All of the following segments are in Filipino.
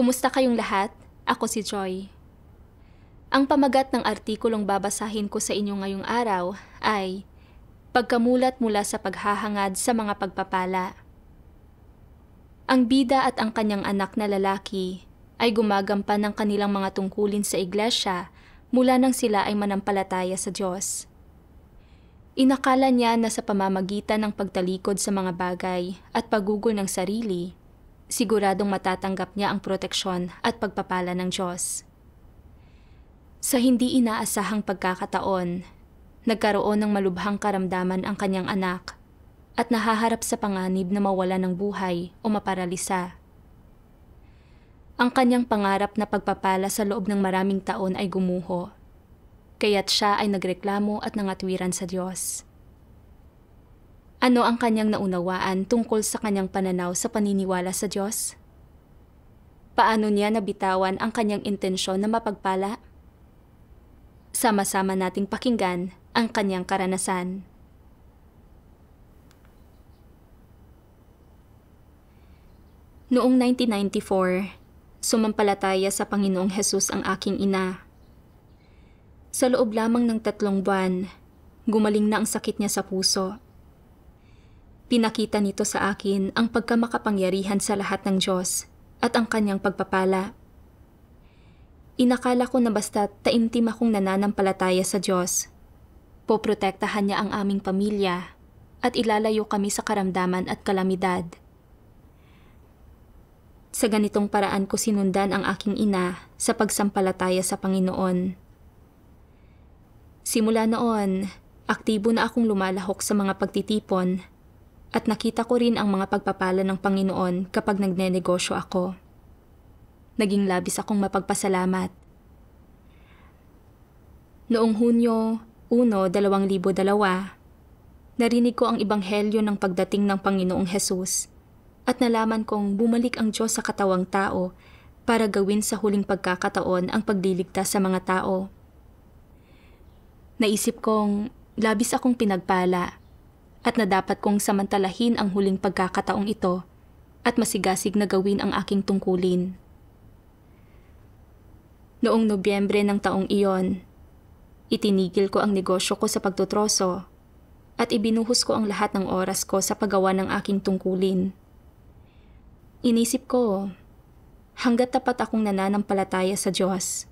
Kumusta kayong lahat? Ako si Joy. Ang pamagat ng artikulong babasahin ko sa inyo ngayong araw ay Pagkamulat mula sa paghahangad sa mga pagpapala. Ang bida at ang kanyang anak na lalaki ay gumagampan ng kanilang mga tungkulin sa iglesia mula nang sila ay manampalataya sa Diyos. Inakala niya na sa pamamagitan ng pagtalikod sa mga bagay at pagugol ng sarili siguradong matatanggap niya ang proteksyon at pagpapala ng Diyos. Sa hindi inaasahang pagkakataon, nagkaroon ng malubhang karamdaman ang kanyang anak at nahaharap sa panganib na mawala ng buhay o maparalisa. Ang kanyang pangarap na pagpapala sa loob ng maraming taon ay gumuho, kaya't siya ay nagreklamo at nangatwiran sa Diyos. Ano ang kanyang naunawaan tungkol sa kanyang pananaw sa paniniwala sa Diyos? Paano niya nabitawan ang kanyang intensyon na mapagpala? Sama-sama nating pakinggan ang kanyang karanasan. Noong 1994, sumampalataya sa Panginoong Hesus ang aking ina. Sa loob lamang ng tatlong buwan, gumaling na ang sakit niya sa puso. Pinakita nito sa akin ang pagkamakapangyarihan sa lahat ng Diyos at ang kanyang pagpapala. Inakala ko na basta taimtim akong nananampalataya sa Diyos. Poprotektahan niya ang aming pamilya at ilalayo kami sa karamdaman at kalamidad. Sa ganitong paraan ko sinundan ang aking ina sa pagsampalataya sa Panginoon. Simula noon, aktibo na akong lumalahok sa mga pagtitipon at nakita ko rin ang mga pagpapala ng Panginoon kapag nagnenegosyo ako. Naging labis akong mapagpasalamat. Noong Hunyo 1, 2002, narinig ko ang ibanghelyo ng pagdating ng Panginoong Hesus at nalaman kong bumalik ang Diyos sa katawang tao para gawin sa huling pagkakataon ang pagliligtas sa mga tao. Naisip kong labis akong pinagpala at na dapat kong samantalahin ang huling pagkakataong ito at masigasig na gawin ang aking tungkulin. Noong Nobyembre ng taong iyon, itinigil ko ang negosyo ko sa pagtutroso at ibinuhos ko ang lahat ng oras ko sa paggawa ng aking tungkulin. Inisip ko, hanggat tapat akong nananampalataya sa Diyos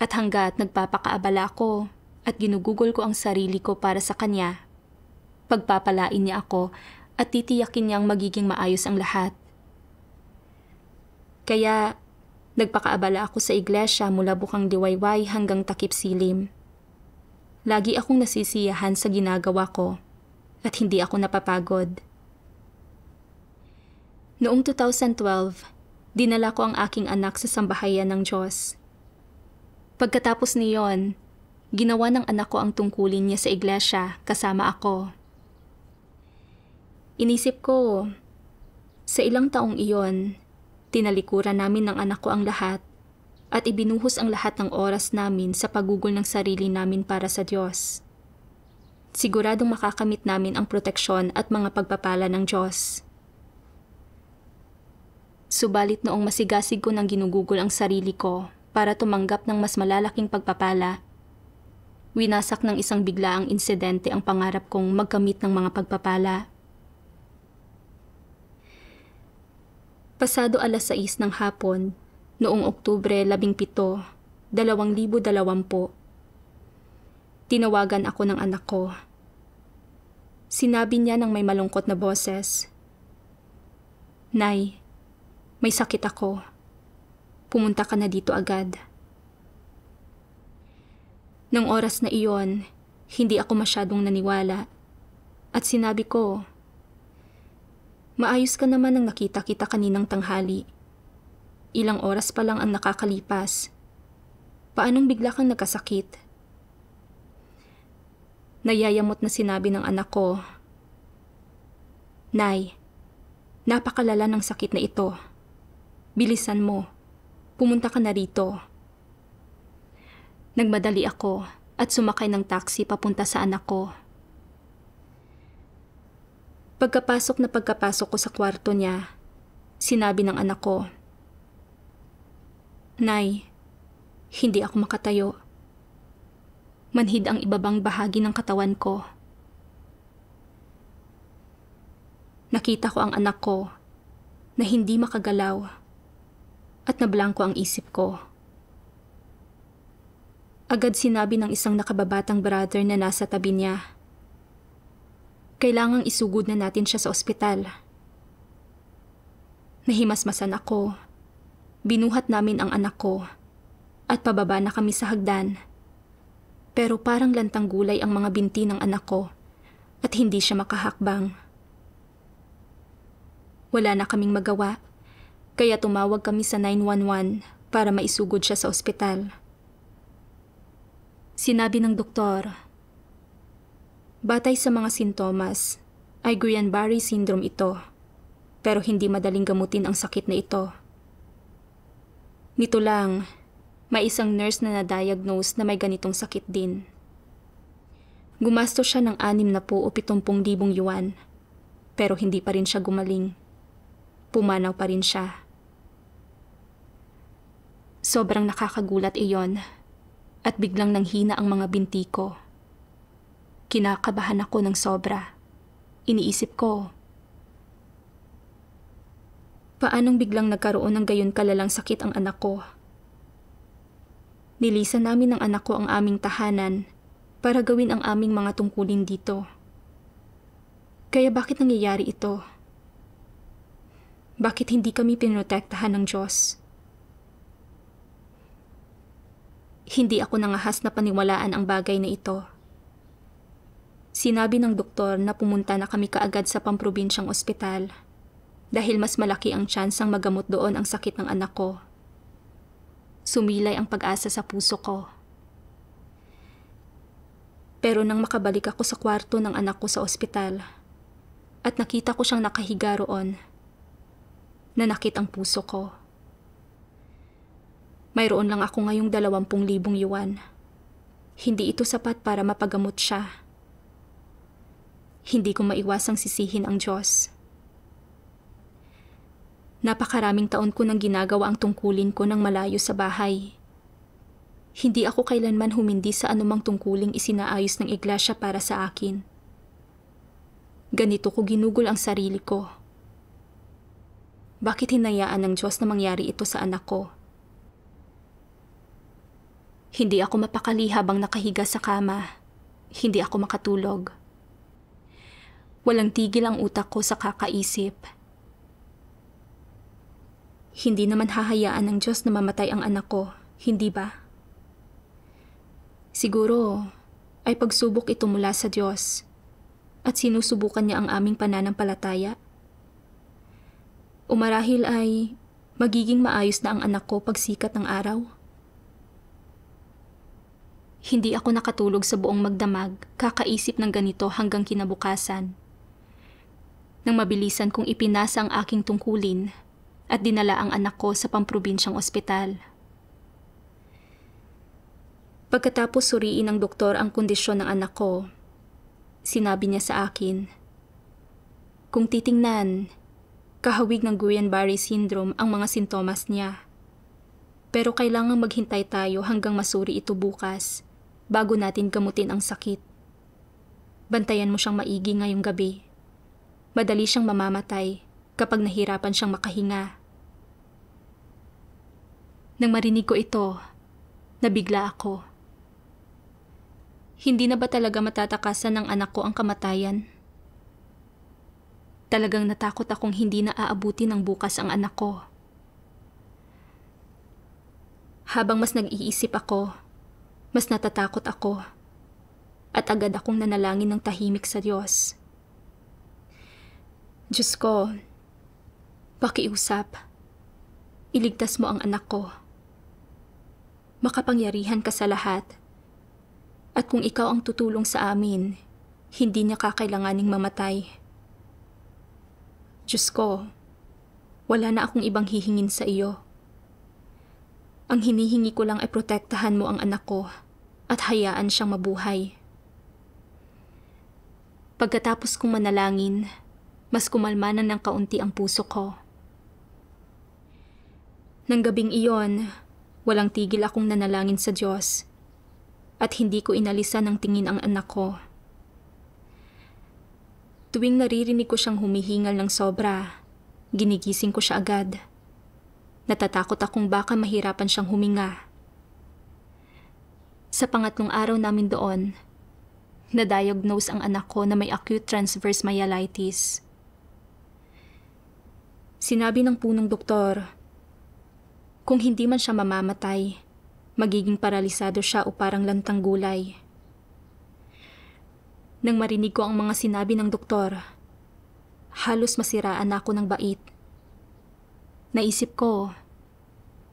at hanggat nagpapakaabala ako at ginugugol ko ang sarili ko para sa Kanya, Pagpapalain niya ako at titiyakin niyang magiging maayos ang lahat. Kaya, nagpakaabala ako sa iglesia mula bukang diwayway hanggang takip silim. Lagi akong nasisiyahan sa ginagawa ko at hindi ako napapagod. Noong 2012, dinala ko ang aking anak sa sambahayan ng Diyos. Pagkatapos niyon, ginawa ng anak ko ang tungkulin niya sa iglesia kasama ako. Inisip ko, sa ilang taong iyon, tinalikuran namin ng anak ko ang lahat at ibinuhos ang lahat ng oras namin sa pagugol ng sarili namin para sa Diyos. Siguradong makakamit namin ang proteksyon at mga pagpapala ng Diyos. Subalit noong masigasig ko nang ginugugol ang sarili ko para tumanggap ng mas malalaking pagpapala, winasak ng isang biglaang insidente ang pangarap kong magkamit ng mga pagpapala. Pasado alas 6 ng hapon, noong Oktubre 17, 2020, tinawagan ako ng anak ko. Sinabi niya ng may malungkot na boses, Nay, may sakit ako. Pumunta ka na dito agad. Nang oras na iyon, hindi ako masyadong naniwala at sinabi ko, Maayos ka naman ang nakita kita kaninang tanghali. Ilang oras pa lang ang nakakalipas. Paanong bigla kang nagkasakit? Nayayamot na sinabi ng anak ko. Nay, napakalala ng sakit na ito. Bilisan mo. Pumunta ka na rito. Nagmadali ako at sumakay ng taxi papunta sa anak ko. Pagkapasok na pagkapasok ko sa kwarto niya, sinabi ng anak ko, Nay, hindi ako makatayo. Manhid ang ibabang bahagi ng katawan ko. Nakita ko ang anak ko na hindi makagalaw at nablangko ang isip ko. Agad sinabi ng isang nakababatang brother na nasa tabi niya, kailangang isugod na natin siya sa ospital. Nahimasmasan ako. Binuhat namin ang anak ko at pababa na kami sa hagdan. Pero parang lantang gulay ang mga binti ng anak ko at hindi siya makahakbang. Wala na kaming magawa, kaya tumawag kami sa 911 para maisugod siya sa ospital. Sinabi ng doktor, Batay sa mga sintomas, ay Guillain-Barre syndrome ito, pero hindi madaling gamutin ang sakit na ito. Nito lang, may isang nurse na na-diagnose na may ganitong sakit din. Gumasto siya ng anim na po o pitumpung libong yuan, pero hindi pa rin siya gumaling. Pumanaw pa rin siya. Sobrang nakakagulat iyon at biglang nanghina ang mga binti ko. Kinakabahan ako ng sobra. Iniisip ko, paanong biglang nagkaroon ng gayon kalalang sakit ang anak ko? Nilisan namin ng anak ko ang aming tahanan para gawin ang aming mga tungkulin dito. Kaya bakit nangyayari ito? Bakit hindi kami pinrotektahan ng Diyos? Hindi ako nangahas na paniwalaan ang bagay na ito. Sinabi ng doktor na pumunta na kami kaagad sa pamprobinsyang ospital dahil mas malaki ang tsansang magamot doon ang sakit ng anak ko. Sumilay ang pag-asa sa puso ko. Pero nang makabalik ako sa kwarto ng anak ko sa ospital at nakita ko siyang nakahiga roon, nanakit ang puso ko. Mayroon lang ako ngayong dalawampung libong yuan. Hindi ito sapat para mapagamot siya hindi ko maiwasang sisihin ang Diyos. Napakaraming taon ko nang ginagawa ang tungkulin ko ng malayo sa bahay. Hindi ako kailanman humindi sa anumang tungkuling isinaayos ng iglesia para sa akin. Ganito ko ginugol ang sarili ko. Bakit hinayaan ng Diyos na mangyari ito sa anak ko? Hindi ako mapakali habang nakahiga sa kama. Hindi ako makatulog. Walang tigil ang utak ko sa kakaisip. Hindi naman hahayaan ng Diyos na mamatay ang anak ko, hindi ba? Siguro ay pagsubok ito mula sa Diyos at sinusubukan niya ang aming pananampalataya. Umarahil ay magiging maayos na ang anak ko pag sikat ng araw. Hindi ako nakatulog sa buong magdamag, kakaisip ng ganito hanggang kinabukasan nang mabilisan kong ipinasa ang aking tungkulin at dinala ang anak ko sa pamprobinsyang ospital. Pagkatapos suriin ng doktor ang kondisyon ng anak ko, sinabi niya sa akin, Kung titingnan, kahawig ng Guillain-Barre syndrome ang mga sintomas niya. Pero kailangang maghintay tayo hanggang masuri ito bukas bago natin gamutin ang sakit. Bantayan mo siyang maigi ngayong gabi madali siyang mamamatay kapag nahirapan siyang makahinga. Nang marinig ko ito, nabigla ako. Hindi na ba talaga matatakasan ng anak ko ang kamatayan? Talagang natakot akong hindi na aabuti ng bukas ang anak ko. Habang mas nag-iisip ako, mas natatakot ako. At agad akong nanalangin ng tahimik sa Diyos Diyos ko, pakiusap. Iligtas mo ang anak ko. Makapangyarihan ka sa lahat. At kung ikaw ang tutulong sa amin, hindi niya kakailanganing mamatay. Diyos ko, wala na akong ibang hihingin sa iyo. Ang hinihingi ko lang ay protektahan mo ang anak ko at hayaan siyang mabuhay. Pagkatapos kong manalangin, mas kumalmanan na ng kaunti ang puso ko. Nang gabing iyon, walang tigil akong nanalangin sa Diyos at hindi ko inalisan ng tingin ang anak ko. Tuwing naririnig ko siyang humihingal ng sobra, ginigising ko siya agad. Natatakot akong baka mahirapan siyang huminga. Sa pangatlong araw namin doon, na-diagnose ang anak ko na may acute transverse myelitis. Sinabi ng punong doktor, kung hindi man siya mamamatay, magiging paralisado siya o parang lantang gulay. Nang marinig ko ang mga sinabi ng doktor, halos masiraan ako ng bait. Naisip ko,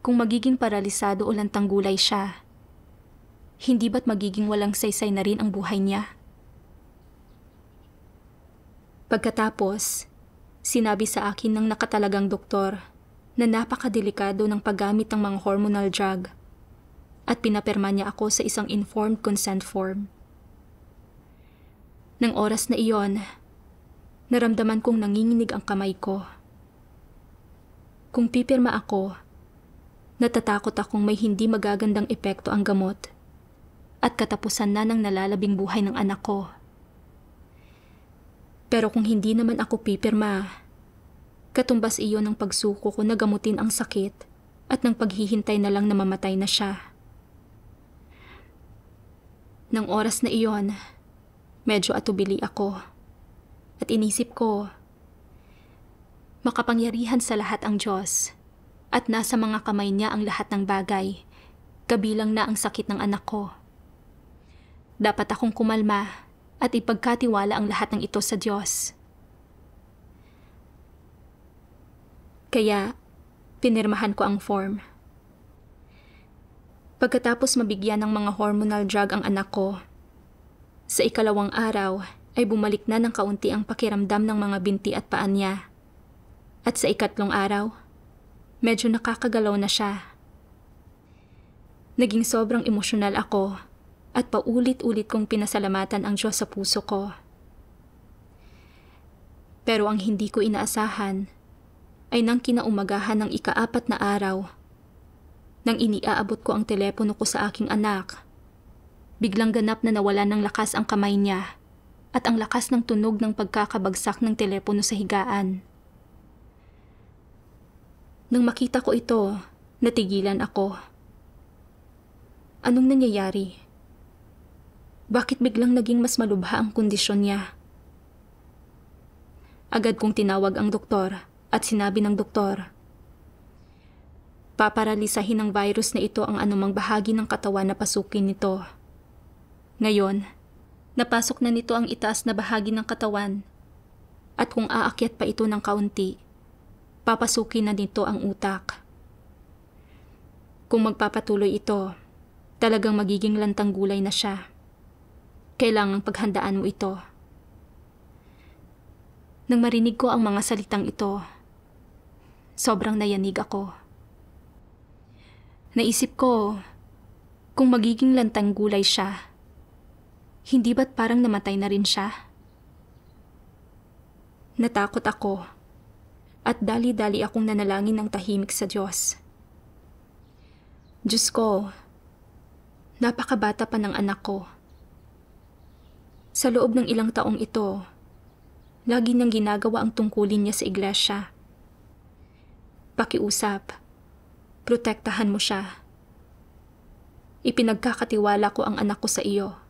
kung magiging paralisado o lantang gulay siya, hindi ba't magiging walang saysay na rin ang buhay niya? Pagkatapos, Sinabi sa akin ng nakatalagang doktor na napakadelikado ng paggamit ng mga hormonal drug at pinaperma niya ako sa isang informed consent form. Nang oras na iyon, naramdaman kong nanginginig ang kamay ko. Kung pipirma ako, natatakot akong may hindi magagandang epekto ang gamot at katapusan na ng nalalabing buhay ng anak ko. Pero kung hindi naman ako pipirma, katumbas iyon ng pagsuko ko na gamutin ang sakit at ng paghihintay na lang na mamatay na siya. Nang oras na iyon, medyo atubili ako. At inisip ko, makapangyarihan sa lahat ang Diyos at nasa mga kamay niya ang lahat ng bagay, kabilang na ang sakit ng anak ko. Dapat akong kumalma at ipagkatiwala ang lahat ng ito sa Diyos. Kaya, pinirmahan ko ang form. Pagkatapos mabigyan ng mga hormonal drug ang anak ko, sa ikalawang araw ay bumalik na ng kaunti ang pakiramdam ng mga binti at paa niya. At sa ikatlong araw, medyo nakakagalaw na siya. Naging sobrang emosyonal ako at paulit-ulit kong pinasalamatan ang Diyos sa puso ko. Pero ang hindi ko inaasahan ay nang kinaumagahan ng ikaapat na araw nang iniaabot ko ang telepono ko sa aking anak. Biglang ganap na nawala ng lakas ang kamay niya at ang lakas ng tunog ng pagkakabagsak ng telepono sa higaan. Nang makita ko ito, natigilan ako. Anong nangyayari? bakit biglang naging mas malubha ang kondisyon niya. Agad kong tinawag ang doktor at sinabi ng doktor, Paparalisahin ng virus na ito ang anumang bahagi ng katawan na pasukin nito. Ngayon, napasok na nito ang itaas na bahagi ng katawan at kung aakyat pa ito ng kaunti, papasukin na nito ang utak. Kung magpapatuloy ito, talagang magiging lantang gulay na siya. Kailangang paghandaan mo ito. Nang marinig ko ang mga salitang ito, sobrang nayanig ako. Naisip ko, kung magiging lantang gulay siya, hindi ba't parang namatay na rin siya? Natakot ako at dali-dali akong nanalangin ng tahimik sa Diyos. Diyos ko, napakabata pa ng anak ko sa loob ng ilang taong ito, lagi nang ginagawa ang tungkulin niya sa iglesia. Pakiusap, protektahan mo siya. Ipinagkakatiwala ko ang anak ko sa iyo.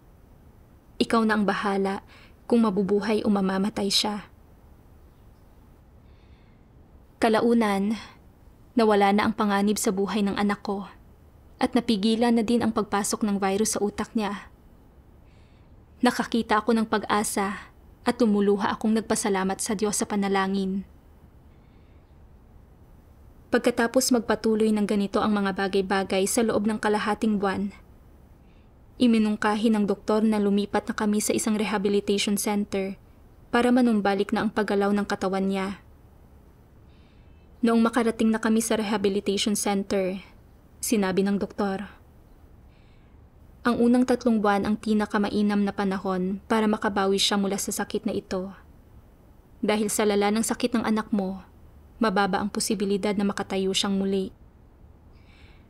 Ikaw na ang bahala kung mabubuhay o mamamatay siya. Kalaunan, nawala na ang panganib sa buhay ng anak ko at napigilan na din ang pagpasok ng virus sa utak niya Nakakita ako ng pag-asa at tumuluha akong nagpasalamat sa Diyos sa panalangin. Pagkatapos magpatuloy ng ganito ang mga bagay-bagay sa loob ng kalahating buwan, iminungkahi ng doktor na lumipat na kami sa isang rehabilitation center para manumbalik na ang paggalaw ng katawan niya. Noong makarating na kami sa rehabilitation center, sinabi ng doktor, ang unang tatlong buwan ang tinakamainam na panahon para makabawi siya mula sa sakit na ito. Dahil sa lala ng sakit ng anak mo, mababa ang posibilidad na makatayo siyang muli.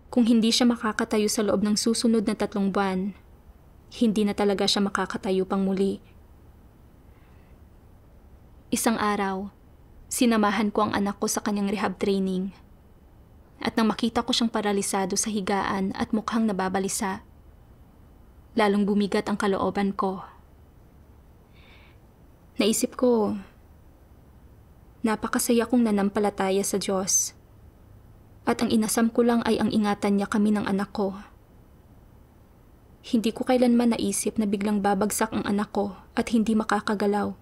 Kung hindi siya makakatayo sa loob ng susunod na tatlong buwan, hindi na talaga siya makakatayo pang muli. Isang araw, sinamahan ko ang anak ko sa kanyang rehab training. At nang makita ko siyang paralisado sa higaan at mukhang nababalisa, lalong bumigat ang kalooban ko. Naisip ko, napakasaya kong nanampalataya sa Diyos. At ang inasam ko lang ay ang ingatan niya kami ng anak ko. Hindi ko kailanman naisip na biglang babagsak ang anak ko at hindi makakagalaw.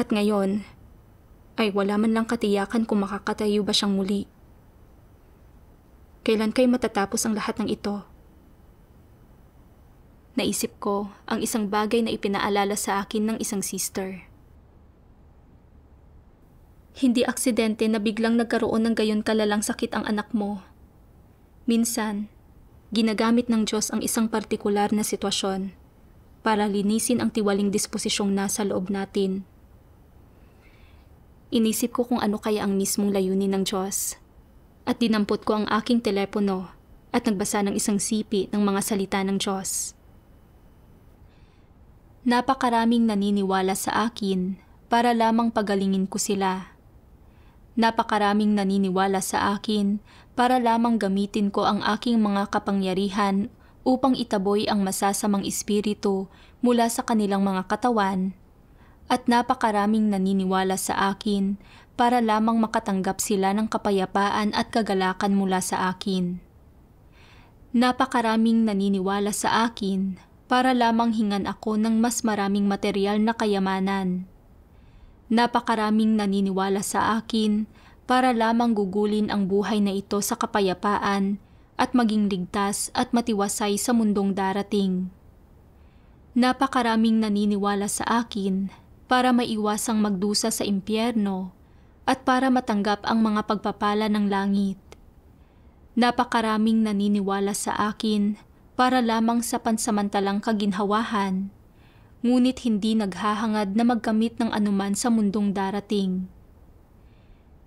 At ngayon, ay wala man lang katiyakan kung makakatayo ba siyang muli. Kailan kayo matatapos ang lahat ng ito? naisip ko ang isang bagay na ipinaalala sa akin ng isang sister. Hindi aksidente na biglang nagkaroon ng gayon kalalang sakit ang anak mo. Minsan, ginagamit ng Diyos ang isang partikular na sitwasyon para linisin ang tiwaling disposisyong nasa loob natin. Inisip ko kung ano kaya ang mismong layunin ng Diyos at dinampot ko ang aking telepono at nagbasa ng isang sipi ng mga salita ng Diyos. Napakaraming naniniwala sa akin para lamang pagalingin ko sila. Napakaraming naniniwala sa akin para lamang gamitin ko ang aking mga kapangyarihan upang itaboy ang masasamang espiritu mula sa kanilang mga katawan at napakaraming naniniwala sa akin para lamang makatanggap sila ng kapayapaan at kagalakan mula sa akin. Napakaraming naniniwala sa akin para lamang hingan ako ng mas maraming material na kayamanan. Napakaraming naniniwala sa akin para lamang gugulin ang buhay na ito sa kapayapaan at maging ligtas at matiwasay sa mundong darating. Napakaraming naniniwala sa akin para maiwasang magdusa sa impyerno at para matanggap ang mga pagpapala ng langit. Napakaraming naniniwala sa akin para lamang sa pansamantalang kaginhawahan, ngunit hindi naghahangad na magkamit ng anuman sa mundong darating.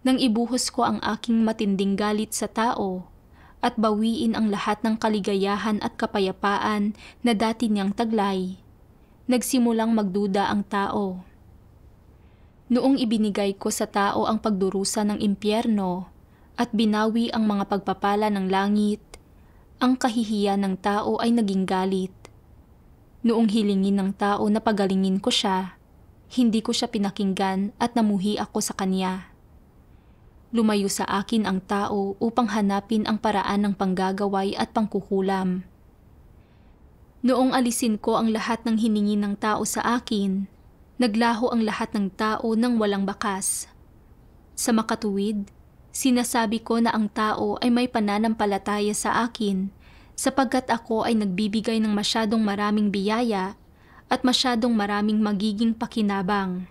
Nang ibuhos ko ang aking matinding galit sa tao at bawiin ang lahat ng kaligayahan at kapayapaan na dati niyang taglay, nagsimulang magduda ang tao. Noong ibinigay ko sa tao ang pagdurusa ng impyerno at binawi ang mga pagpapala ng langit, ang kahihiyan ng tao ay naging galit. Noong hilingin ng tao na pagalingin ko siya, hindi ko siya pinakinggan at namuhi ako sa kanya. Lumayo sa akin ang tao upang hanapin ang paraan ng panggagaway at pangkukulam. Noong alisin ko ang lahat ng hiningi ng tao sa akin, naglaho ang lahat ng tao ng walang bakas. Sa makatuwid, Sinasabi ko na ang tao ay may pananampalataya sa akin sapagkat ako ay nagbibigay ng masyadong maraming biyaya at masyadong maraming magiging pakinabang.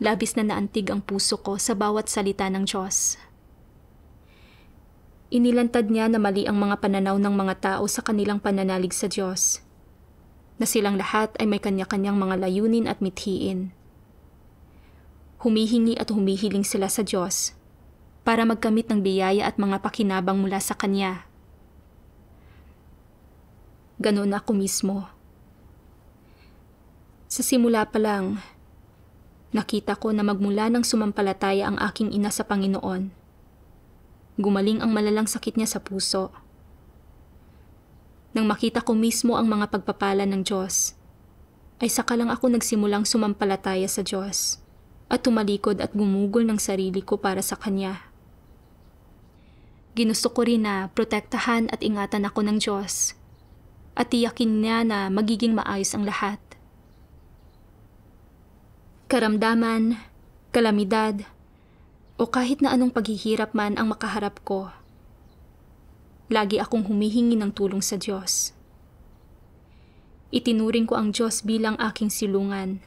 Labis na naantig ang puso ko sa bawat salita ng Diyos. Inilantad niya na mali ang mga pananaw ng mga tao sa kanilang pananalig sa Diyos, na silang lahat ay may kanya-kanyang mga layunin at mithiin humihingi at humihiling sila sa Diyos para magkamit ng biyaya at mga pakinabang mula sa Kanya. Ganun ako mismo. Sa simula pa lang, nakita ko na magmula ng sumampalataya ang aking ina sa Panginoon. Gumaling ang malalang sakit niya sa puso. Nang makita ko mismo ang mga pagpapala ng Diyos, ay saka lang ako nagsimulang sumampalataya sa Diyos at tumalikod at gumugol ng sarili ko para sa kanya. Ginusto ko rin na protektahan at ingatan ako ng Diyos at tiyakin niya na magiging maayos ang lahat. Karamdaman, kalamidad, o kahit na anong paghihirap man ang makaharap ko, lagi akong humihingi ng tulong sa Diyos. Itinuring ko ang Diyos bilang aking silungan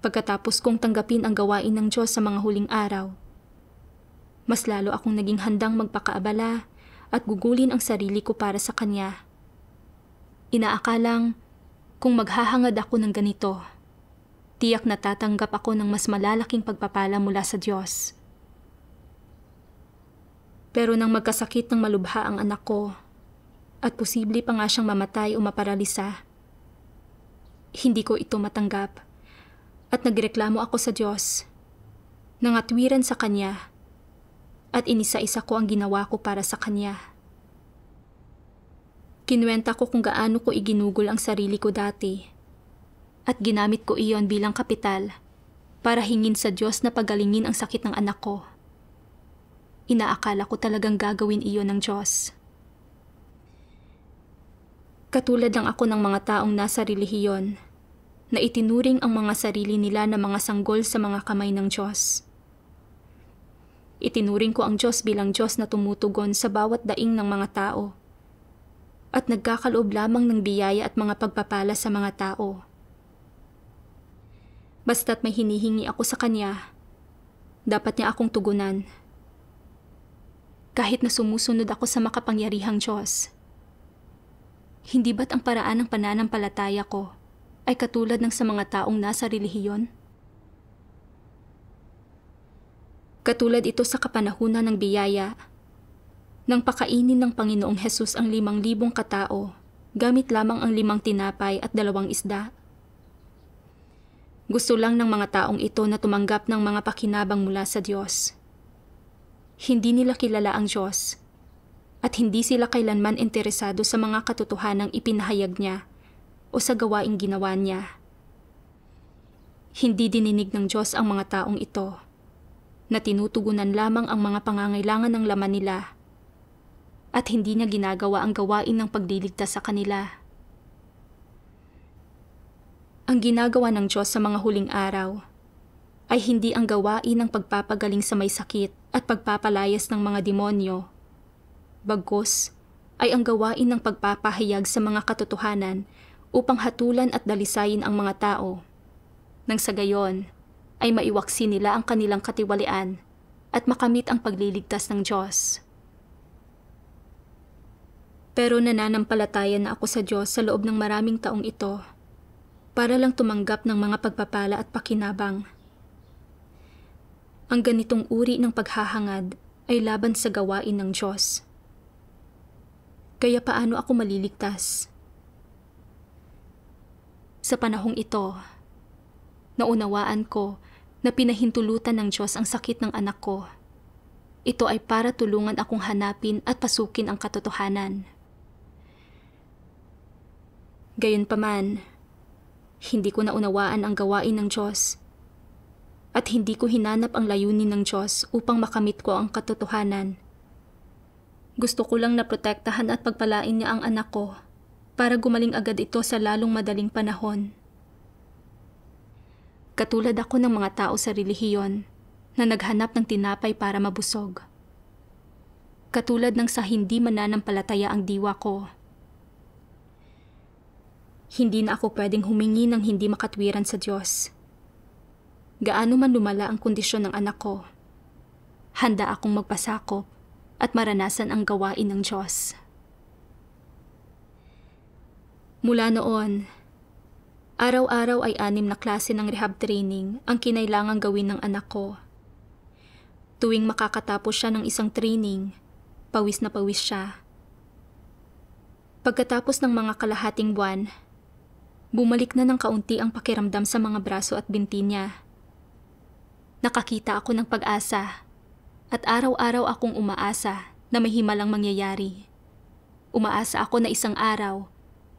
pagkatapos kong tanggapin ang gawain ng Diyos sa mga huling araw. Mas lalo akong naging handang magpakaabala at gugulin ang sarili ko para sa Kanya. Inaakalang, kung maghahangad ako ng ganito, tiyak na tatanggap ako ng mas malalaking pagpapala mula sa Diyos. Pero nang magkasakit ng malubha ang anak ko, at posible pa nga siyang mamatay o maparalisa, hindi ko ito matanggap at nagreklamo ako sa Diyos. Nangatwiran sa Kanya at inisa-isa ko ang ginawa ko para sa Kanya. Kinuwenta ko kung gaano ko iginugol ang sarili ko dati at ginamit ko iyon bilang kapital para hingin sa Diyos na pagalingin ang sakit ng anak ko. Inaakala ko talagang gagawin iyon ng Diyos. Katulad lang ako ng mga taong nasa relihiyon na itinuring ang mga sarili nila na mga sanggol sa mga kamay ng Diyos. Itinuring ko ang Diyos bilang Diyos na tumutugon sa bawat daing ng mga tao at nagkakaloob lamang ng biyaya at mga pagpapala sa mga tao. Basta't may hinihingi ako sa Kanya, dapat niya akong tugunan. Kahit na sumusunod ako sa makapangyarihang Diyos, hindi ba't ang paraan ng pananampalataya ko ay katulad ng sa mga taong nasa relihiyon? Katulad ito sa kapanahunan ng biyaya nang pakainin ng Panginoong Hesus ang limang libong katao gamit lamang ang limang tinapay at dalawang isda. Gusto lang ng mga taong ito na tumanggap ng mga pakinabang mula sa Diyos. Hindi nila kilala ang Diyos at hindi sila kailanman interesado sa mga katotohanang ipinahayag niya o sa gawaing ginawa niya. Hindi dininig ng Diyos ang mga taong ito na tinutugunan lamang ang mga pangangailangan ng laman nila at hindi niya ginagawa ang gawain ng pagliligtas sa kanila. Ang ginagawa ng Diyos sa mga huling araw ay hindi ang gawain ng pagpapagaling sa may sakit at pagpapalayas ng mga demonyo. Bagkus ay ang gawain ng pagpapahayag sa mga katotohanan upang hatulan at dalisayin ang mga tao. Nang sa gayon, ay maiwaksi nila ang kanilang katiwalian at makamit ang pagliligtas ng Diyos. Pero nananampalataya na ako sa Diyos sa loob ng maraming taong ito para lang tumanggap ng mga pagpapala at pakinabang. Ang ganitong uri ng paghahangad ay laban sa gawain ng Diyos. Kaya paano ako maliligtas? Sa panahong ito, naunawaan ko na pinahintulutan ng Diyos ang sakit ng anak ko. Ito ay para tulungan akong hanapin at pasukin ang katotohanan. Gayunpaman, hindi ko naunawaan ang gawain ng Diyos at hindi ko hinanap ang layunin ng Diyos upang makamit ko ang katotohanan. Gusto ko lang na protektahan at pagpalain niya ang anak ko para gumaling agad ito sa lalong madaling panahon. Katulad ako ng mga tao sa relihiyon na naghanap ng tinapay para mabusog. Katulad ng sa hindi mananampalataya ang diwa ko. Hindi na ako pwedeng humingi ng hindi makatwiran sa Diyos. Gaano man lumala ang kondisyon ng anak ko, handa akong magpasakop at maranasan ang gawain ng Diyos. Mula noon, araw-araw ay anim na klase ng rehab training ang kinailangan gawin ng anak ko. Tuwing makakatapos siya ng isang training, pawis na pawis siya. Pagkatapos ng mga kalahating buwan, bumalik na ng kaunti ang pakiramdam sa mga braso at binti niya. Nakakita ako ng pag-asa at araw-araw akong umaasa na may himalang mangyayari. Umaasa ako na isang araw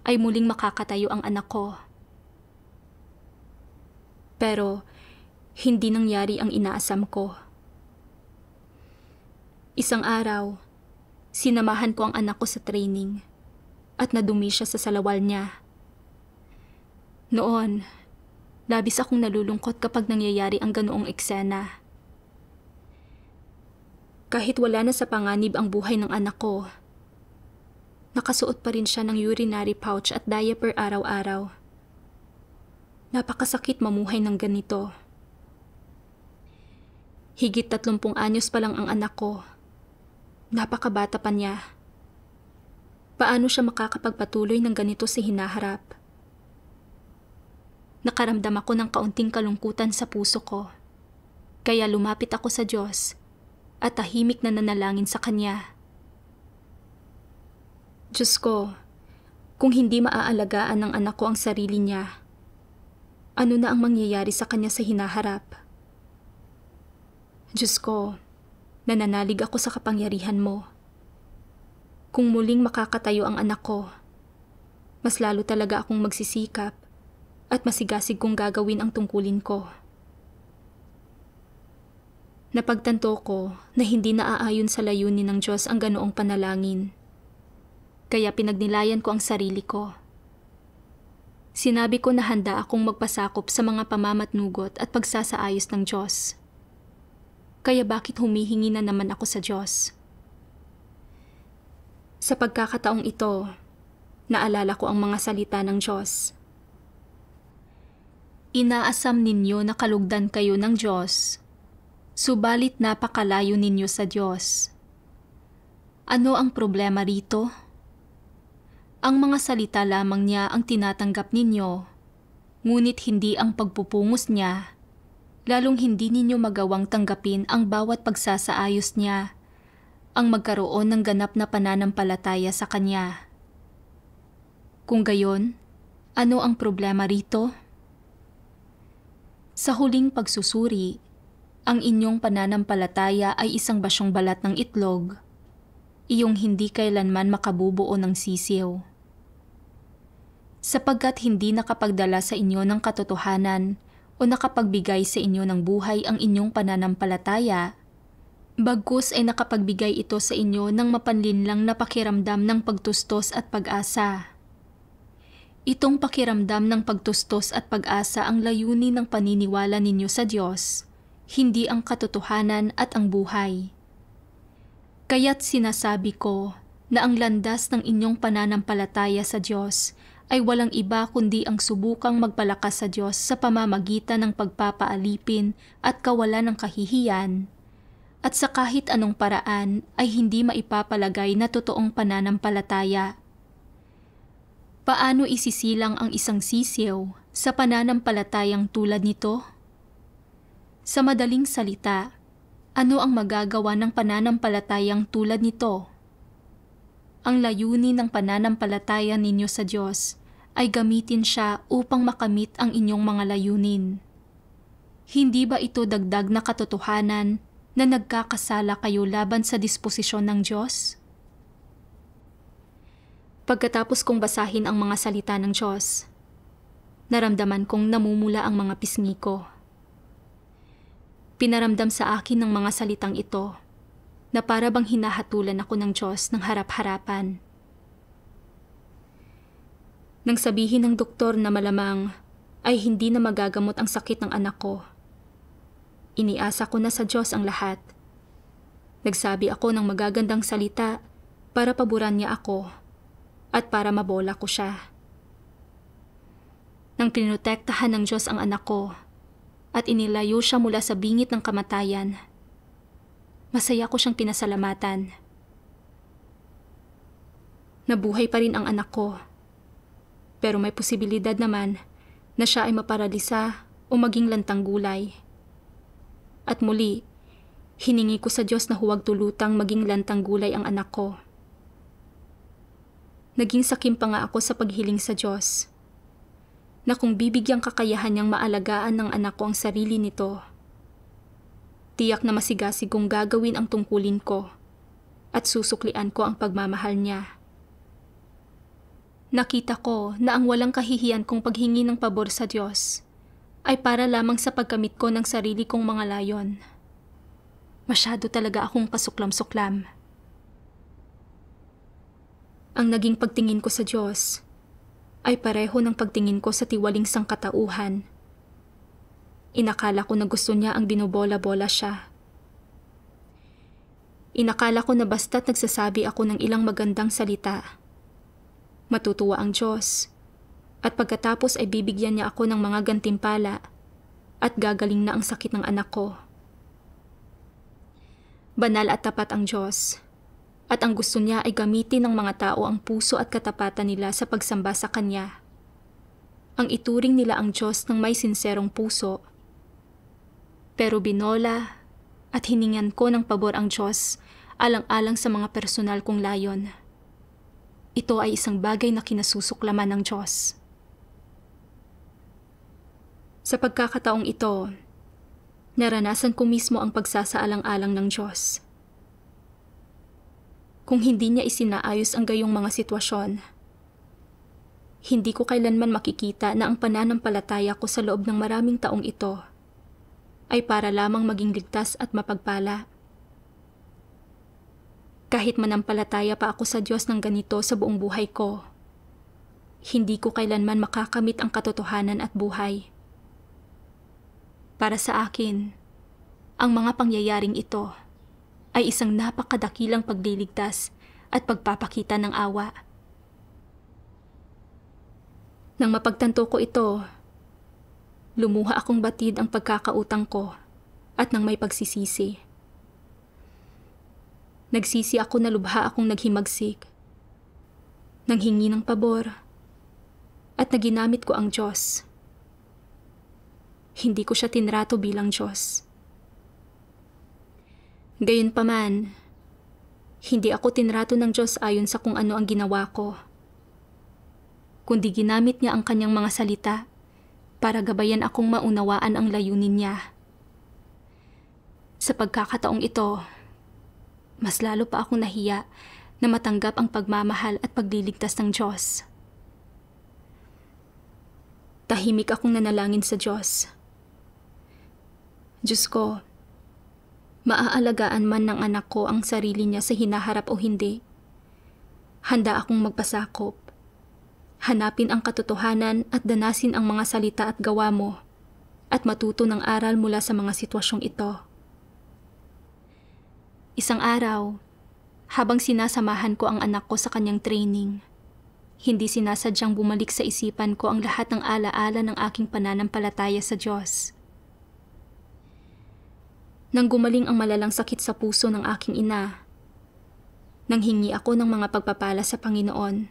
ay muling makakatayo ang anak ko. Pero hindi nangyari ang inaasam ko. Isang araw, sinamahan ko ang anak ko sa training at nadumi siya sa salawal niya. Noon, labis akong nalulungkot kapag nangyayari ang ganoong eksena. Kahit wala na sa panganib ang buhay ng anak ko, Nakasuot pa rin siya ng urinary pouch at diaper araw-araw. Napakasakit mamuhay ng ganito. Higit tatlumpung anyos pa lang ang anak ko. Napakabata pa niya. Paano siya makakapagpatuloy ng ganito si hinaharap? Nakaramdam ako ng kaunting kalungkutan sa puso ko. Kaya lumapit ako sa Diyos at tahimik na nanalangin sa Kanya. Diyos ko, kung hindi maaalagaan ng anak ko ang sarili niya, ano na ang mangyayari sa kanya sa hinaharap? Diyos ko, nananalig ako sa kapangyarihan mo. Kung muling makakatayo ang anak ko, mas lalo talaga akong magsisikap at masigasig kong gagawin ang tungkulin ko. Napagtanto ko na hindi naaayon sa layunin ng Diyos ang ganoong panalangin kaya pinagnilayan ko ang sarili ko. Sinabi ko na handa akong magpasakop sa mga pamamatnugot at pagsasaayos ng Diyos. Kaya bakit humihingi na naman ako sa Diyos? Sa pagkakataong ito, naalala ko ang mga salita ng Diyos. Inaasam ninyo na kalugdan kayo ng Diyos, subalit napakalayo ninyo sa Diyos. Ano ang problema rito? Ang mga salita lamang niya ang tinatanggap ninyo, ngunit hindi ang pagpupungos niya. Lalong hindi ninyo magawang tanggapin ang bawat pagsasaayos niya, ang magkaroon ng ganap na pananampalataya sa kanya. Kung gayon, ano ang problema rito? Sa huling pagsusuri, ang inyong pananampalataya ay isang basyong balat ng itlog, iyong hindi kailanman makabubuo ng sisiw sapagkat hindi nakapagdala sa inyo ng katotohanan o nakapagbigay sa inyo ng buhay ang inyong pananampalataya. Bagkus ay nakapagbigay ito sa inyo ng mapanlinlang na pakiramdam ng pagtustos at pag-asa. Itong pakiramdam ng pagtustos at pag-asa ang layunin ng paniniwala ninyo sa Diyos, hindi ang katotohanan at ang buhay. Kaya't sinasabi ko na ang landas ng inyong pananampalataya sa Diyos ay walang iba kundi ang subukang magpalakas sa Diyos sa pamamagitan ng pagpapaalipin at kawalan ng kahihiyan. At sa kahit anong paraan ay hindi maipapalagay na totoong pananampalataya. Paano isisilang ang isang sisiw sa pananampalatayang tulad nito? Sa madaling salita, ano ang magagawa ng pananampalatayang tulad nito? Ang layunin ng pananampalataya ninyo sa Diyos ay gamitin siya upang makamit ang inyong mga layunin. Hindi ba ito dagdag na katotohanan na nagkakasala kayo laban sa disposisyon ng Diyos? Pagkatapos kong basahin ang mga salita ng Diyos, naramdaman kong namumula ang mga pisngi ko. Pinaramdam sa akin ng mga salitang ito na para bang hinahatulan ako ng Diyos ng harap-harapan. Nang sabihin ng doktor na malamang ay hindi na magagamot ang sakit ng anak ko. Iniasa ko na sa Diyos ang lahat. Nagsabi ako ng magagandang salita para paburan niya ako at para mabola ko siya. Nang pinotektahan ng Diyos ang anak ko at inilayo siya mula sa bingit ng kamatayan, masaya ko siyang pinasalamatan. Nabuhay pa rin ang anak ko pero may posibilidad naman na siya ay maparalisa o maging lantang gulay. At muli, hiningi ko sa Diyos na huwag tulutang maging lantang gulay ang anak ko. Naging sakim pa nga ako sa paghiling sa Diyos na kung bibigyang kakayahan niyang maalagaan ng anak ko ang sarili nito, tiyak na masigasig kong gagawin ang tungkulin ko at susuklian ko ang pagmamahal niya. Nakita ko na ang walang kahihiyan kong paghingi ng pabor sa Diyos ay para lamang sa pagkamit ko ng sarili kong mga layon. Masyado talaga akong pasuklam-suklam. Ang naging pagtingin ko sa Diyos ay pareho ng pagtingin ko sa tiwaling sangkatauhan. Inakala ko na gusto niya ang binobola-bola siya. Inakala ko na basta't nagsasabi ako ng ilang magandang salita matutuwa ang Diyos. At pagkatapos ay bibigyan niya ako ng mga gantimpala at gagaling na ang sakit ng anak ko. Banal at tapat ang Diyos. At ang gusto niya ay gamitin ng mga tao ang puso at katapatan nila sa pagsamba sa Kanya. Ang ituring nila ang Diyos ng may sinserong puso. Pero binola at hiningan ko ng pabor ang Diyos alang-alang sa mga personal kong layon. Ito ay isang bagay na kinasusuklaman ng Diyos. Sa pagkakataong ito, naranasan ko mismo ang pagsasaalang-alang ng Diyos. Kung hindi niya isinaayos ang gayong mga sitwasyon, hindi ko kailanman makikita na ang pananampalataya ko sa loob ng maraming taong ito ay para lamang maging ligtas at mapagpala. Kahit manampalataya pa ako sa Diyos ng ganito sa buong buhay ko, hindi ko kailanman makakamit ang katotohanan at buhay. Para sa akin, ang mga pangyayaring ito ay isang napakadakilang pagliligtas at pagpapakita ng awa. Nang mapagtanto ko ito, lumuha akong batid ang pagkakautang ko at nang may pagsisisi. Nagsisi ako na lubha akong naghimagsik. Nanghingi ng pabor. At naginamit ko ang Diyos. Hindi ko siya tinrato bilang Diyos. Gayunpaman, hindi ako tinrato ng Diyos ayon sa kung ano ang ginawa ko. Kundi ginamit niya ang kanyang mga salita para gabayan akong maunawaan ang layunin niya. Sa pagkakataong ito, mas lalo pa akong nahiya na matanggap ang pagmamahal at pagliligtas ng Diyos. Tahimik akong nanalangin sa Diyos. Diyos ko, maaalagaan man ng anak ko ang sarili niya sa hinaharap o hindi, handa akong magpasakop. Hanapin ang katotohanan at danasin ang mga salita at gawa mo at matuto ng aral mula sa mga sitwasyong ito. Isang araw, habang sinasamahan ko ang anak ko sa kanyang training, hindi sinasadyang bumalik sa isipan ko ang lahat ng alaala ng aking pananampalataya sa Diyos. Nang gumaling ang malalang sakit sa puso ng aking ina, nang hingi ako ng mga pagpapala sa Panginoon.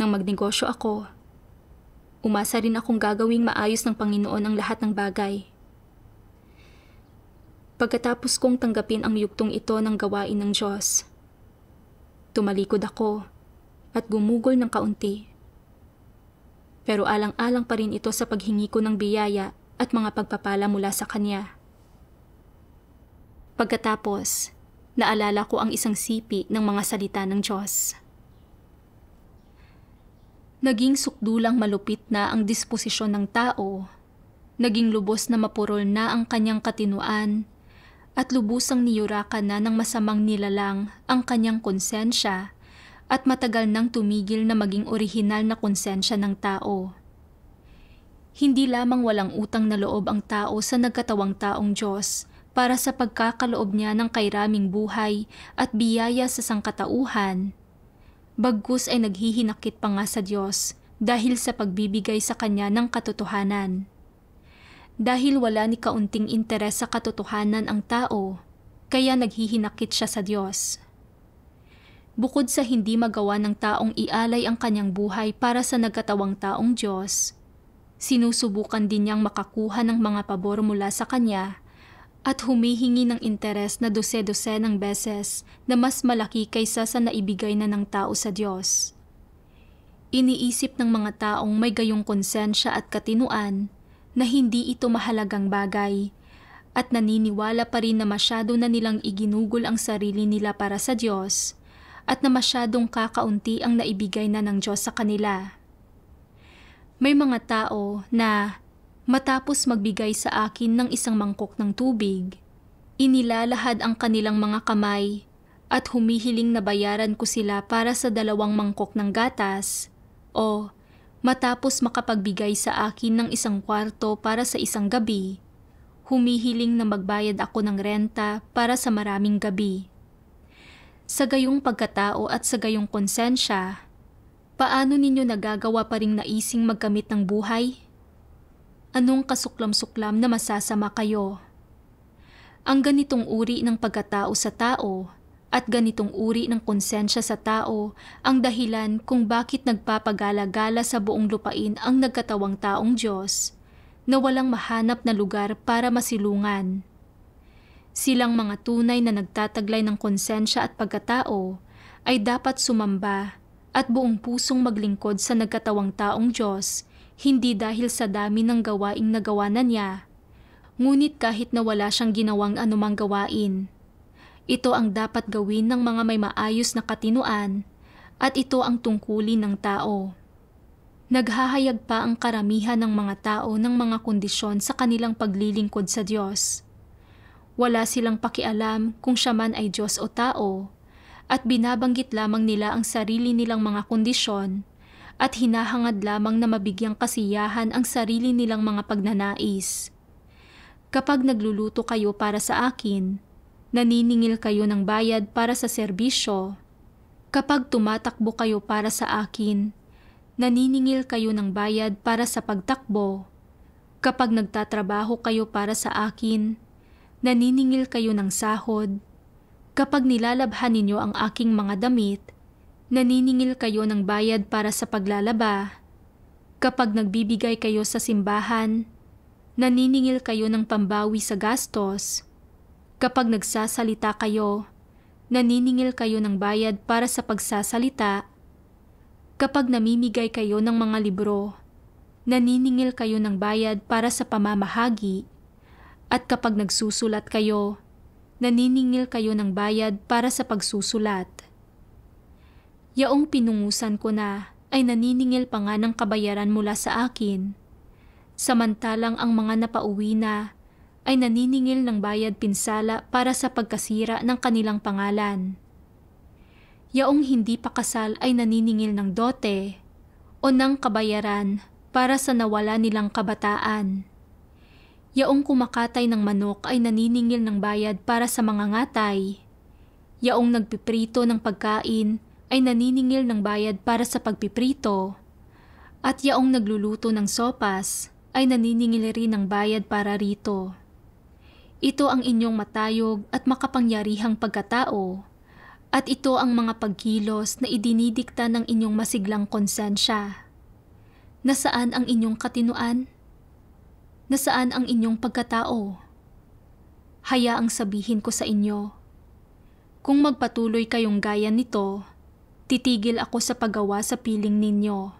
Nang magnegosyo ako, umasa rin akong gagawing maayos ng Panginoon ang lahat ng bagay Pagkatapos kong tanggapin ang yugtong ito ng gawain ng Diyos, tumalikod ako at gumugol ng kaunti. Pero alang-alang pa rin ito sa paghingi ko ng biyaya at mga pagpapala mula sa Kanya. Pagkatapos, naalala ko ang isang sipi ng mga salita ng Diyos. Naging sukdulang malupit na ang disposisyon ng tao, naging lubos na mapurol na ang kanyang katinuan at lubusang niyurakan na ng masamang nilalang ang kanyang konsensya at matagal nang tumigil na maging orihinal na konsensya ng tao. Hindi lamang walang utang na loob ang tao sa nagkatawang taong Diyos para sa pagkakaloob niya ng kairaming buhay at biyaya sa sangkatauhan, bagkus ay naghihinakit pa nga sa Diyos dahil sa pagbibigay sa Kanya ng katotohanan dahil wala ni kaunting interes sa katotohanan ang tao, kaya naghihinakit siya sa Diyos. Bukod sa hindi magawa ng taong ialay ang kanyang buhay para sa nagkatawang taong Diyos, sinusubukan din niyang makakuha ng mga pabor mula sa kanya at humihingi ng interes na dose-dose ng beses na mas malaki kaysa sa naibigay na ng tao sa Diyos. Iniisip ng mga taong may gayong konsensya at katinuan na hindi ito mahalagang bagay at naniniwala pa rin na masyado na nilang iginugol ang sarili nila para sa Diyos at na masyadong kakaunti ang naibigay na ng Diyos sa kanila. May mga tao na matapos magbigay sa akin ng isang mangkok ng tubig, inilalahad ang kanilang mga kamay at humihiling na bayaran ko sila para sa dalawang mangkok ng gatas o Matapos makapagbigay sa akin ng isang kwarto para sa isang gabi, humihiling na magbayad ako ng renta para sa maraming gabi. Sa gayong pagkatao at sa gayong konsensya, paano ninyo nagagawa pa ring naising magkamit ng buhay? Anong kasuklam-suklam na masasama kayo? Ang ganitong uri ng pagkatao sa tao at ganitong uri ng konsensya sa tao ang dahilan kung bakit nagpapagala-gala sa buong lupain ang nagkatawang taong Diyos na walang mahanap na lugar para masilungan. Silang mga tunay na nagtataglay ng konsensya at pagkatao ay dapat sumamba at buong pusong maglingkod sa nagkatawang taong Diyos hindi dahil sa dami ng gawaing nagawa na niya, ngunit kahit na wala siyang ginawang anumang gawain ito ang dapat gawin ng mga may maayos na katinuan at ito ang tungkulin ng tao. Naghahayag pa ang karamihan ng mga tao ng mga kondisyon sa kanilang paglilingkod sa Diyos. Wala silang pakialam kung siya man ay Diyos o tao, at binabanggit lamang nila ang sarili nilang mga kondisyon at hinahangad lamang na mabigyang kasiyahan ang sarili nilang mga pagnanais. Kapag nagluluto kayo para sa akin, Naniningil kayo ng bayad para sa serbisyo. Kapag tumatakbo kayo para sa akin, naniningil kayo ng bayad para sa pagtakbo. Kapag nagtatrabaho kayo para sa akin, naniningil kayo ng sahod. Kapag nilalabhan ninyo ang aking mga damit, naniningil kayo ng bayad para sa paglalaba. Kapag nagbibigay kayo sa simbahan, naniningil kayo ng pambawi sa gastos. Kapag nagsasalita kayo, naniningil kayo ng bayad para sa pagsasalita. Kapag namimigay kayo ng mga libro, naniningil kayo ng bayad para sa pamamahagi. At kapag nagsusulat kayo, naniningil kayo ng bayad para sa pagsusulat. Yaong pinungusan ko na ay naniningil pa nga ng kabayaran mula sa akin. Samantalang ang mga napauwi na ay naniningil ng bayad pinsala para sa pagkasira ng kanilang pangalan. Yaong hindi pakasal ay naniningil ng dote o ng kabayaran para sa nawala nilang kabataan. Yaong kumakatay ng manok ay naniningil ng bayad para sa mga ngatay. Yaong nagpiprito ng pagkain ay naniningil ng bayad para sa pagpiprito. At yaong nagluluto ng sopas ay naniningil rin ng bayad para rito. Ito ang inyong matayog at makapangyarihang pagkatao, at ito ang mga pagkilos na idinidikta ng inyong masiglang konsensya. Nasaan ang inyong katinuan? Nasaan ang inyong pagkatao? Hayaang sabihin ko sa inyo, kung magpatuloy kayong gaya nito, titigil ako sa paggawa sa piling ninyo.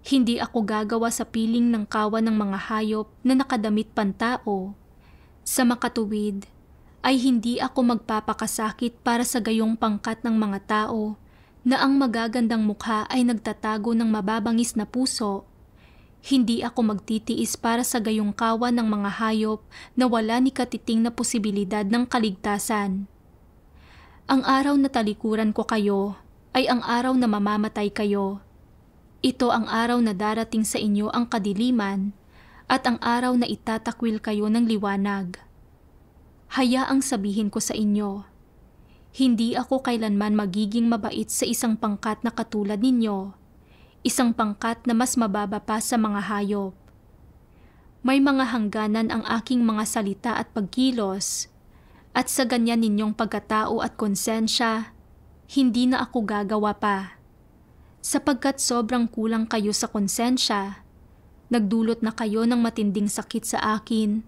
Hindi ako gagawa sa piling ng kawa ng mga hayop na nakadamit pantao sa makatuwid, ay hindi ako magpapakasakit para sa gayong pangkat ng mga tao na ang magagandang mukha ay nagtatago ng mababangis na puso. Hindi ako magtitiis para sa gayong kawa ng mga hayop na wala ni katiting na posibilidad ng kaligtasan. Ang araw na talikuran ko kayo ay ang araw na mamamatay kayo. Ito ang araw na darating sa inyo ang kadiliman at ang araw na itatakwil kayo ng liwanag. Hayaang sabihin ko sa inyo, hindi ako kailanman magiging mabait sa isang pangkat na katulad ninyo, isang pangkat na mas mababa pa sa mga hayop. May mga hangganan ang aking mga salita at pagkilos, at sa ganyan ninyong pagkatao at konsensya, hindi na ako gagawa pa. Sapagkat sobrang kulang kayo sa konsensya, Nagdulot na kayo ng matinding sakit sa akin.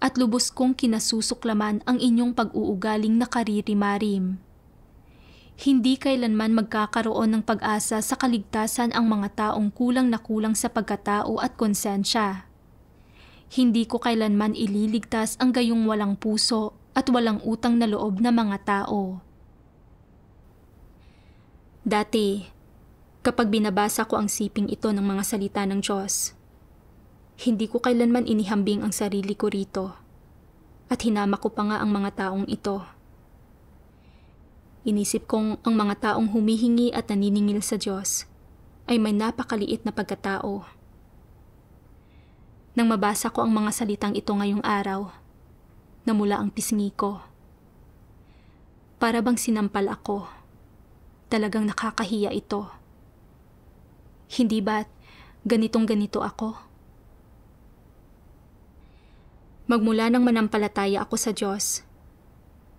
At lubos kong kinasusuklaman ang inyong pag-uugaling na karirimarim. Hindi kailanman magkakaroon ng pag-asa sa kaligtasan ang mga taong kulang na kulang sa pagkatao at konsensya. Hindi ko kailanman ililigtas ang gayong walang puso at walang utang na loob na mga tao. Dati, kapag binabasa ko ang siping ito ng mga salita ng Diyos, hindi ko kailanman inihambing ang sarili ko rito. At hinama ko pa nga ang mga taong ito. Inisip kong ang mga taong humihingi at naniningil sa Diyos ay may napakaliit na pagkatao. Nang mabasa ko ang mga salitang ito ngayong araw, namula ang pisngi ko. Para bang sinampal ako. Talagang nakakahiya ito. Hindi ba't ganitong ganito ako? Magmula nang manampalataya ako sa Diyos,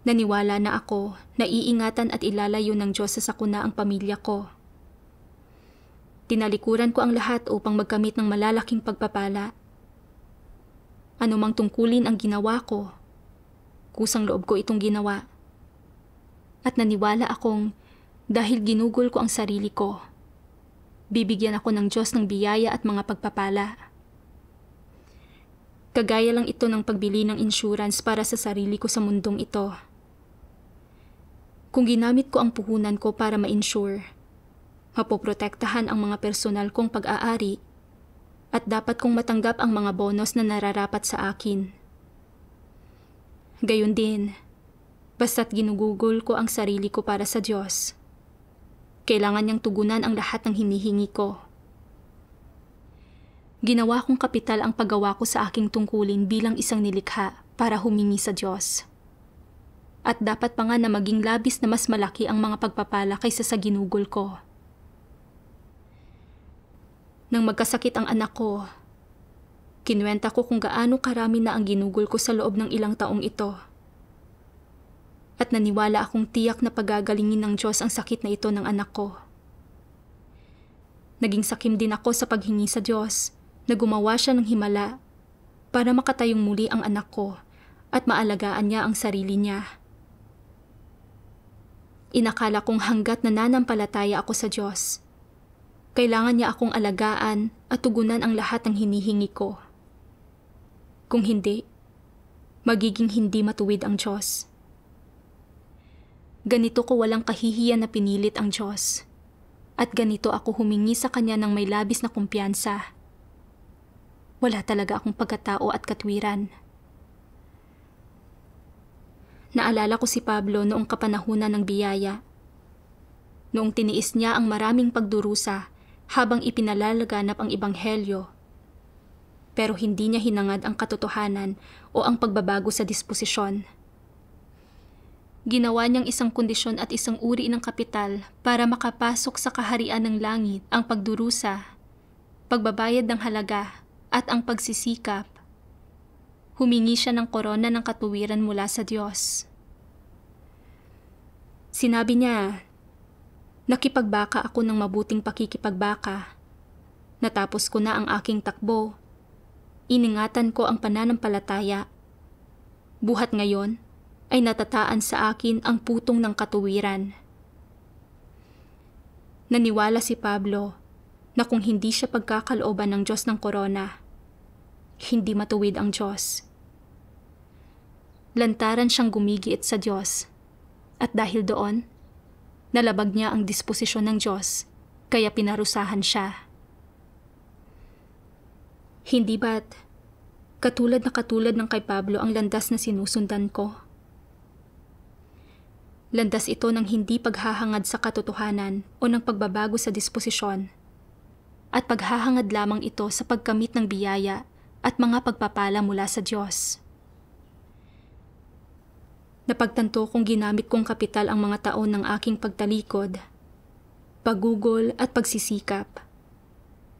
naniwala na ako na iingatan at ilalayo ng Diyos sa sakuna ang pamilya ko. Tinalikuran ko ang lahat upang magkamit ng malalaking pagpapala. Anumang tungkulin ang ginawa ko, kusang loob ko itong ginawa. At naniwala akong dahil ginugol ko ang sarili ko. Bibigyan ako ng Diyos ng biyaya at mga pagpapala. Kagaya lang ito ng pagbili ng insurance para sa sarili ko sa mundong ito. Kung ginamit ko ang puhunan ko para ma-insure, mapoprotektahan ang mga personal kong pag-aari at dapat kong matanggap ang mga bonus na nararapat sa akin. Gayon din, basta't ginugugol ko ang sarili ko para sa Diyos. Kailangan niyang tugunan ang lahat ng hinihingi ko. Ginawa kong kapital ang paggawa ko sa aking tungkulin bilang isang nilikha para humingi sa Diyos. At dapat pa nga na maging labis na mas malaki ang mga pagpapala kaysa sa ginugol ko. Nang magkasakit ang anak ko, kinuwenta ko kung gaano karami na ang ginugol ko sa loob ng ilang taong ito. At naniwala akong tiyak na pagagalingin ng Diyos ang sakit na ito ng anak ko. Naging sakim din ako sa paghingi sa Diyos na gumawa siya ng himala para makatayong muli ang anak ko at maalagaan niya ang sarili niya. Inakala kong hanggat nananampalataya ako sa Diyos, kailangan niya akong alagaan at tugunan ang lahat ng hinihingi ko. Kung hindi, magiging hindi matuwid ang Diyos. Ganito ko walang kahihiyan na pinilit ang Diyos. At ganito ako humingi sa Kanya ng may labis na kumpiyansa wala talaga akong pagkatao at katwiran. Naalala ko si Pablo noong kapanahunan ng biyaya. Noong tiniis niya ang maraming pagdurusa habang ipinalalaganap ang ibanghelyo. Pero hindi niya hinangad ang katotohanan o ang pagbabago sa disposisyon. Ginawa niyang isang kondisyon at isang uri ng kapital para makapasok sa kaharian ng langit ang pagdurusa, pagbabayad ng halaga, at ang pagsisikap. Humingi siya ng korona ng katuwiran mula sa Diyos. Sinabi niya, Nakipagbaka ako ng mabuting pakikipagbaka. Natapos ko na ang aking takbo. Iningatan ko ang pananampalataya. Buhat ngayon ay natataan sa akin ang putong ng katuwiran. Naniwala si Pablo na kung hindi siya pagkakalooban ng Diyos ng korona, hindi matuwid ang Diyos. Lantaran siyang gumigiit sa Diyos at dahil doon, nalabag niya ang disposisyon ng Diyos kaya pinarusahan siya. Hindi ba't katulad na katulad ng kay Pablo ang landas na sinusundan ko? Landas ito ng hindi paghahangad sa katotohanan o ng pagbabago sa disposisyon at paghahangad lamang ito sa pagkamit ng biyaya at mga pagpapala mula sa Diyos. Napagtanto kong ginamit kong kapital ang mga taon ng aking pagtalikod, paggugol at pagsisikap.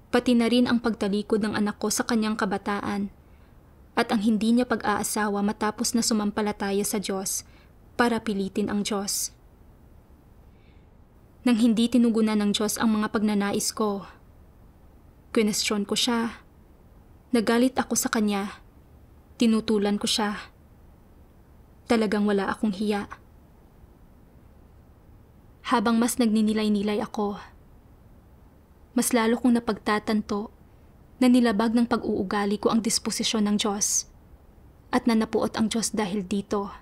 Pati na rin ang pagtalikod ng anak ko sa kanyang kabataan at ang hindi niya pag-aasawa matapos na sumampalataya sa Diyos para pilitin ang Diyos. Nang hindi tinugunan ng Diyos ang mga pagnanais ko, Kwenestyon ko siya. Nagalit ako sa kanya. Tinutulan ko siya. Talagang wala akong hiya. Habang mas nagninilay-nilay ako, mas lalo kong napagtatanto na nilabag ng pag-uugali ko ang disposisyon ng Diyos at na napuot ang Diyos dahil dito.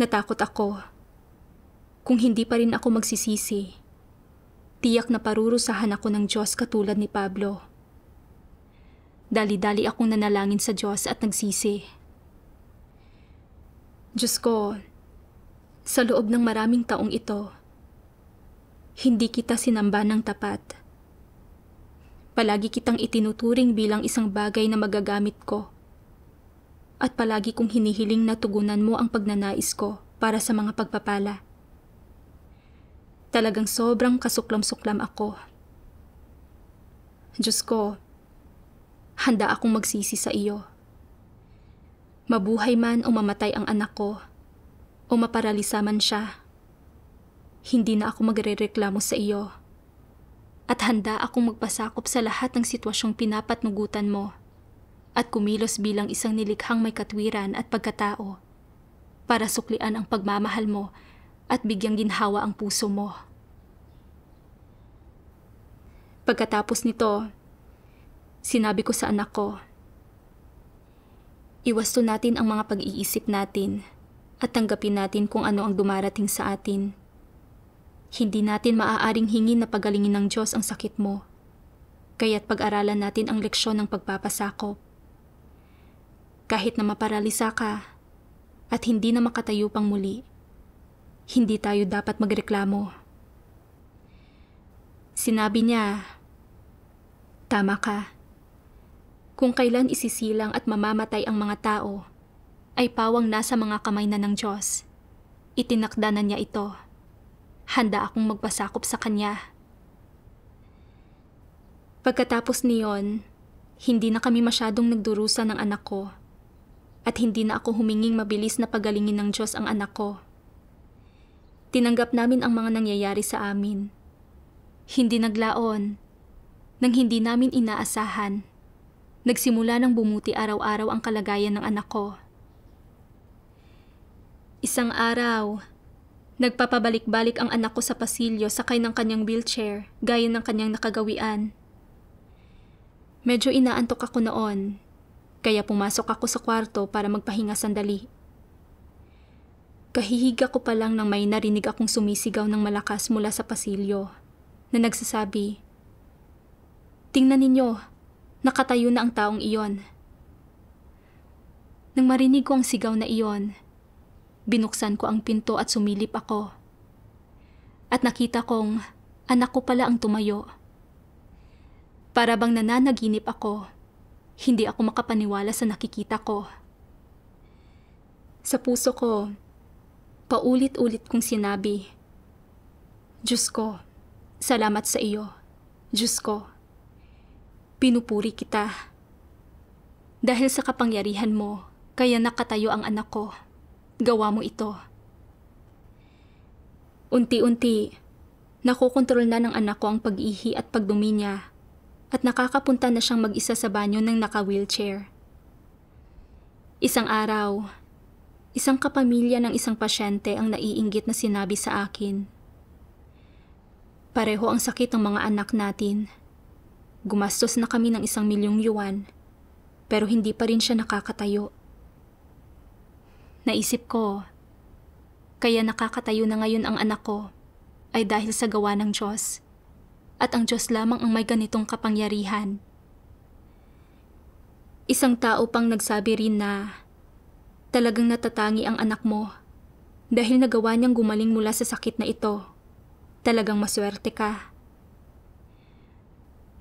Natakot ako kung hindi pa rin ako magsisisi Tiyak na parurusahan ako ng Diyos katulad ni Pablo. Dali-dali akong nanalangin sa Diyos at nagsisi. Diyos ko, sa loob ng maraming taong ito, hindi kita sinamba ng tapat. Palagi kitang itinuturing bilang isang bagay na magagamit ko. At palagi kong hinihiling na tugunan mo ang pagnanais ko para sa mga pagpapala. Talagang sobrang kasuklam-suklam ako. Diyos ko, handa akong magsisi sa iyo. Mabuhay man o mamatay ang anak ko, o maparalisa man siya, hindi na ako magrereklamo sa iyo. At handa akong magpasakop sa lahat ng sitwasyong pinapatnugutan mo at kumilos bilang isang nilikhang may katwiran at pagkatao para suklian ang pagmamahal mo at bigyang ginhawa ang puso mo. Pagkatapos nito, sinabi ko sa anak ko, iwasto natin ang mga pag-iisip natin at tanggapin natin kung ano ang dumarating sa atin. Hindi natin maaaring hingin na pagalingin ng Diyos ang sakit mo, kaya't pag-aralan natin ang leksyon ng pagpapasakop. Kahit na maparalisa ka at hindi na makatayo pang muli, hindi tayo dapat magreklamo. Sinabi niya, Tama ka. Kung kailan isisilang at mamamatay ang mga tao, ay pawang nasa mga kamay na ng Diyos. Itinakda na niya ito. Handa akong magpasakop sa Kanya. Pagkatapos niyon, hindi na kami masyadong nagdurusa ng anak ko at hindi na ako huminging mabilis na pagalingin ng Diyos ang anak ko. Tinanggap namin ang mga nangyayari sa amin. Hindi naglaon, nang hindi namin inaasahan. Nagsimula ng bumuti araw-araw ang kalagayan ng anak ko. Isang araw, nagpapabalik-balik ang anak ko sa pasilyo sakay ng kanyang wheelchair gaya ng kanyang nakagawian. Medyo inaantok ako noon, kaya pumasok ako sa kwarto para magpahinga sandali. Kahihiga ko pa lang nang may narinig akong sumisigaw ng malakas mula sa pasilyo na nagsasabi, Tingnan ninyo, nakatayo na ang taong iyon. Nang marinig ko ang sigaw na iyon, binuksan ko ang pinto at sumilip ako. At nakita kong anak ko pala ang tumayo. Para bang nananaginip ako, hindi ako makapaniwala sa nakikita ko. Sa puso ko, paulit-ulit kong sinabi, Diyos ko, salamat sa iyo. Diyos ko, pinupuri kita. Dahil sa kapangyarihan mo, kaya nakatayo ang anak ko. Gawa mo ito. Unti-unti, nakokontrol na ng anak ko ang pag-ihi at pagdumi niya at nakakapunta na siyang mag-isa sa banyo ng naka-wheelchair. Isang araw, Isang kapamilya ng isang pasyente ang naiinggit na sinabi sa akin. Pareho ang sakit ng mga anak natin. Gumastos na kami ng isang milyong yuan, pero hindi pa rin siya nakakatayo. Naisip ko, kaya nakakatayo na ngayon ang anak ko ay dahil sa gawa ng Diyos. At ang Diyos lamang ang may ganitong kapangyarihan. Isang tao pang nagsabi rin na Talagang natatangi ang anak mo dahil nagawa niyang gumaling mula sa sakit na ito. Talagang maswerte ka.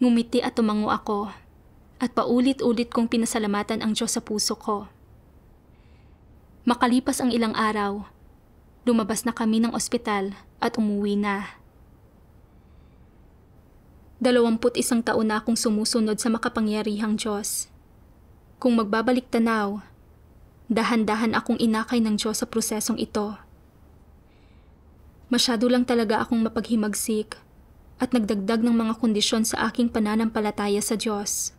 Ngumiti at tumango ako at paulit-ulit kong pinasalamatan ang Diyos sa puso ko. Makalipas ang ilang araw, lumabas na kami ng ospital at umuwi na. Dalawamput isang taon na akong sumusunod sa makapangyarihang Diyos. Kung magbabalik tanaw, Dahan-dahan akong inakay ng Diyos sa prosesong ito. Masyado lang talaga akong mapaghimagsik at nagdagdag ng mga kondisyon sa aking pananampalataya sa Diyos.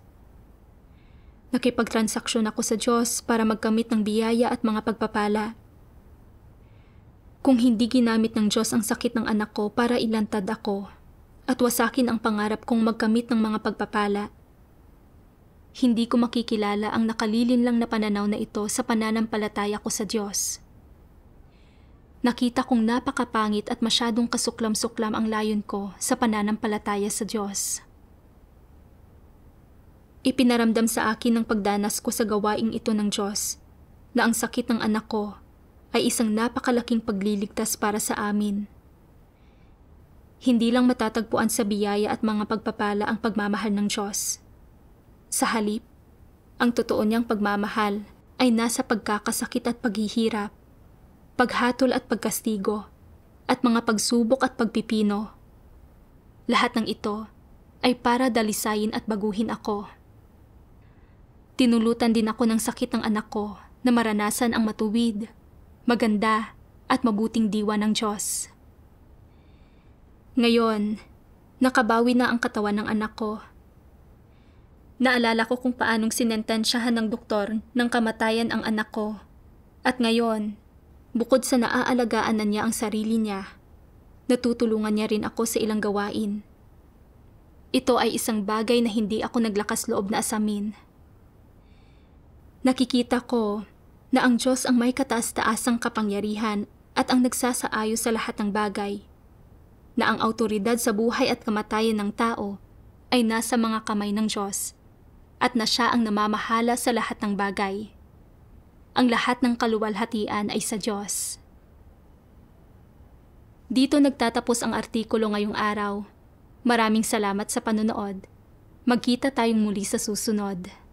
Nakipagtransaksyon ako sa Diyos para magkamit ng biyaya at mga pagpapala. Kung hindi ginamit ng Diyos ang sakit ng anak ko para ilantad ako at wasakin ang pangarap kong magkamit ng mga pagpapala, hindi ko makikilala ang nakalilin lang na pananaw na ito sa pananampalataya ko sa Diyos. Nakita kong napakapangit at masyadong kasuklam-suklam ang layon ko sa pananampalataya sa Diyos. Ipinaramdam sa akin ng pagdanas ko sa gawaing ito ng Diyos na ang sakit ng anak ko ay isang napakalaking pagliligtas para sa amin. Hindi lang matatagpuan sa biyaya at mga pagpapala ang pagmamahal ng Diyos sa halip, ang totoo niyang pagmamahal ay nasa pagkakasakit at paghihirap, paghatol at pagkastigo, at mga pagsubok at pagpipino. Lahat ng ito ay para dalisayin at baguhin ako. Tinulutan din ako ng sakit ng anak ko na maranasan ang matuwid, maganda at mabuting diwa ng Diyos. Ngayon, nakabawi na ang katawan ng anak ko Naalala ko kung paanong sinentensyahan ng doktor ng kamatayan ang anak ko. At ngayon, bukod sa naaalagaan na niya ang sarili niya, natutulungan niya rin ako sa ilang gawain. Ito ay isang bagay na hindi ako naglakas loob na asamin. Nakikita ko na ang Diyos ang may kataas-taasang kapangyarihan at ang nagsasaayos sa lahat ng bagay, na ang autoridad sa buhay at kamatayan ng tao ay nasa mga kamay ng Diyos at na siya ang namamahala sa lahat ng bagay. Ang lahat ng kaluwalhatian ay sa Diyos. Dito nagtatapos ang artikulo ngayong araw. Maraming salamat sa panonood. Magkita tayong muli sa susunod.